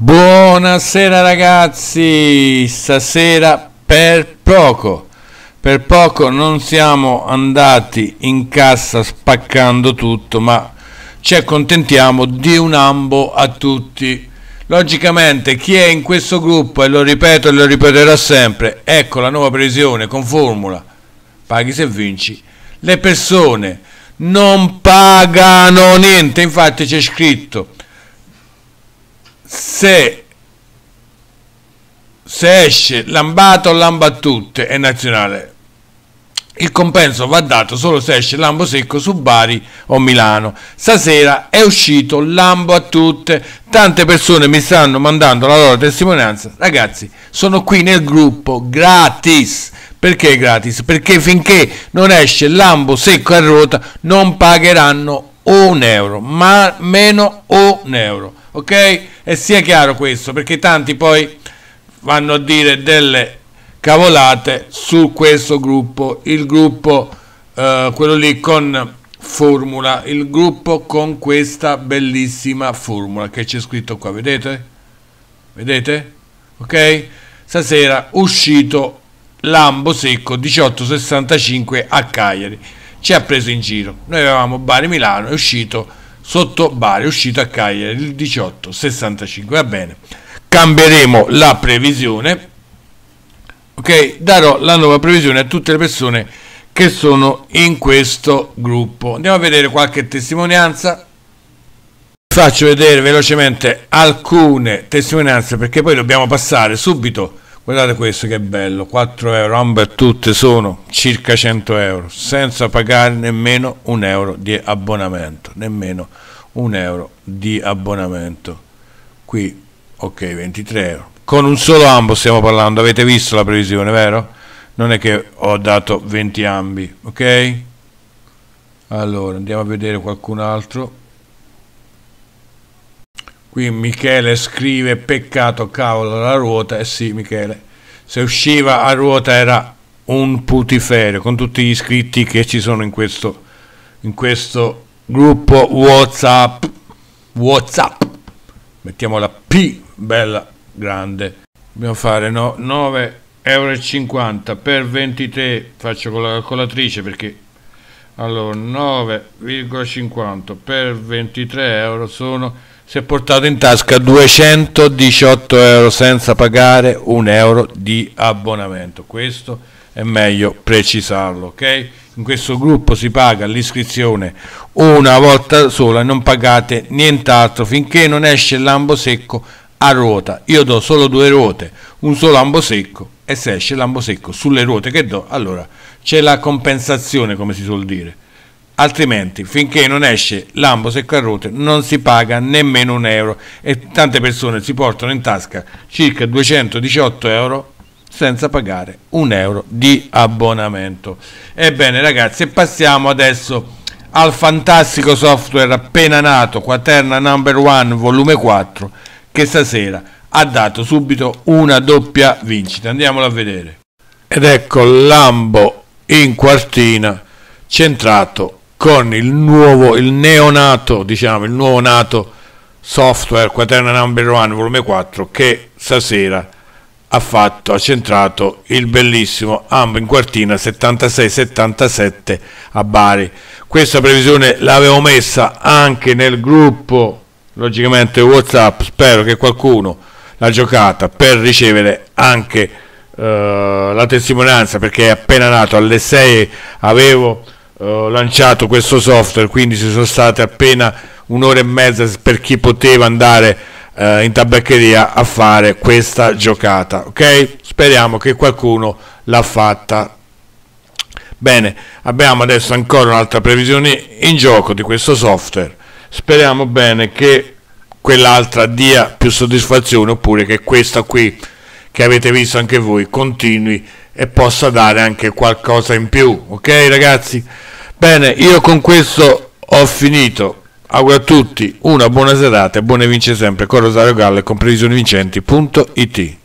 Buonasera ragazzi, stasera per poco, per poco non siamo andati in cassa spaccando tutto, ma ci accontentiamo di un ambo a tutti. Logicamente chi è in questo gruppo, e lo ripeto e lo ripeterò sempre, ecco la nuova previsione con formula, paghi se vinci, le persone non pagano niente, infatti c'è scritto se, se esce lambato tutte è nazionale. Il compenso va dato solo se esce Lambo Secco su Bari o Milano. Stasera è uscito Lambo a tutte. Tante persone mi stanno mandando la loro testimonianza. Ragazzi, sono qui nel gruppo gratis. Perché gratis? Perché finché non esce Lambo Secco a ruota non pagheranno un euro, ma meno un euro ok? E sia chiaro questo, perché tanti poi vanno a dire delle cavolate su questo gruppo, il gruppo eh, quello lì con formula, il gruppo con questa bellissima formula che c'è scritto qua, vedete? Vedete? Ok? Stasera uscito Lambo secco 1865 a Cagliari. Ci ha preso in giro. Noi avevamo Bari Milano, è uscito sotto Bari, uscito a Cagliari il 18,65. Va bene, cambieremo la previsione. Ok, darò la nuova previsione a tutte le persone che sono in questo gruppo. Andiamo a vedere qualche testimonianza. Faccio vedere velocemente alcune testimonianze perché poi dobbiamo passare subito Guardate questo che bello, 4 euro, amber tutte sono circa 100 euro, senza pagare nemmeno un euro di abbonamento, nemmeno un euro di abbonamento. Qui, ok, 23 euro. Con un solo ambo stiamo parlando, avete visto la previsione, vero? Non è che ho dato 20 ambi, ok? Allora, andiamo a vedere qualcun altro. Qui Michele scrive peccato cavolo la ruota, eh sì Michele, se usciva a ruota era un putiferio con tutti gli iscritti che ci sono in questo, in questo gruppo Whatsapp, Whatsapp, mettiamo la P bella grande, dobbiamo fare no, 9,50 euro per 23, faccio con la calcolatrice perché allora 9,50 per 23 euro sono si è portato in tasca 218 euro senza pagare un euro di abbonamento questo è meglio precisarlo ok in questo gruppo si paga l'iscrizione una volta sola non pagate nient'altro finché non esce l'ambo secco a ruota io do solo due ruote un solo ambo secco e se esce l'ambo secco sulle ruote che do allora c'è la compensazione, come si suol dire. Altrimenti, finché non esce l'ambos e carote, non si paga nemmeno un euro e tante persone si portano in tasca circa 218 euro senza pagare un euro di abbonamento. Ebbene ragazzi, passiamo adesso al fantastico software appena nato, Quaterna Number One Volume 4, che stasera ha dato subito una doppia vincita. Andiamolo a vedere. Ed ecco Lambo in quartina centrato con il nuovo, il neonato, diciamo, il nuovo nato software Quaterna Number One volume 4 che stasera ha fatto, ha centrato il bellissimo Ambo in quartina 76-77 a Bari. Questa previsione l'avevo messa anche nel gruppo, logicamente Whatsapp, spero che qualcuno l'ha giocata per ricevere anche eh, la testimonianza perché appena nato alle 6 avevo eh, lanciato questo software quindi ci sono state appena un'ora e mezza per chi poteva andare eh, in tabaccheria a fare questa giocata ok speriamo che qualcuno l'ha fatta bene abbiamo adesso ancora un'altra previsione in gioco di questo software speriamo bene che quell'altra dia più soddisfazione oppure che questa qui che avete visto anche voi continui e possa dare anche qualcosa in più ok ragazzi bene io con questo ho finito auguro a tutti una buona serata e buone vince sempre con Rosario Gallo e con previsionivincenti.it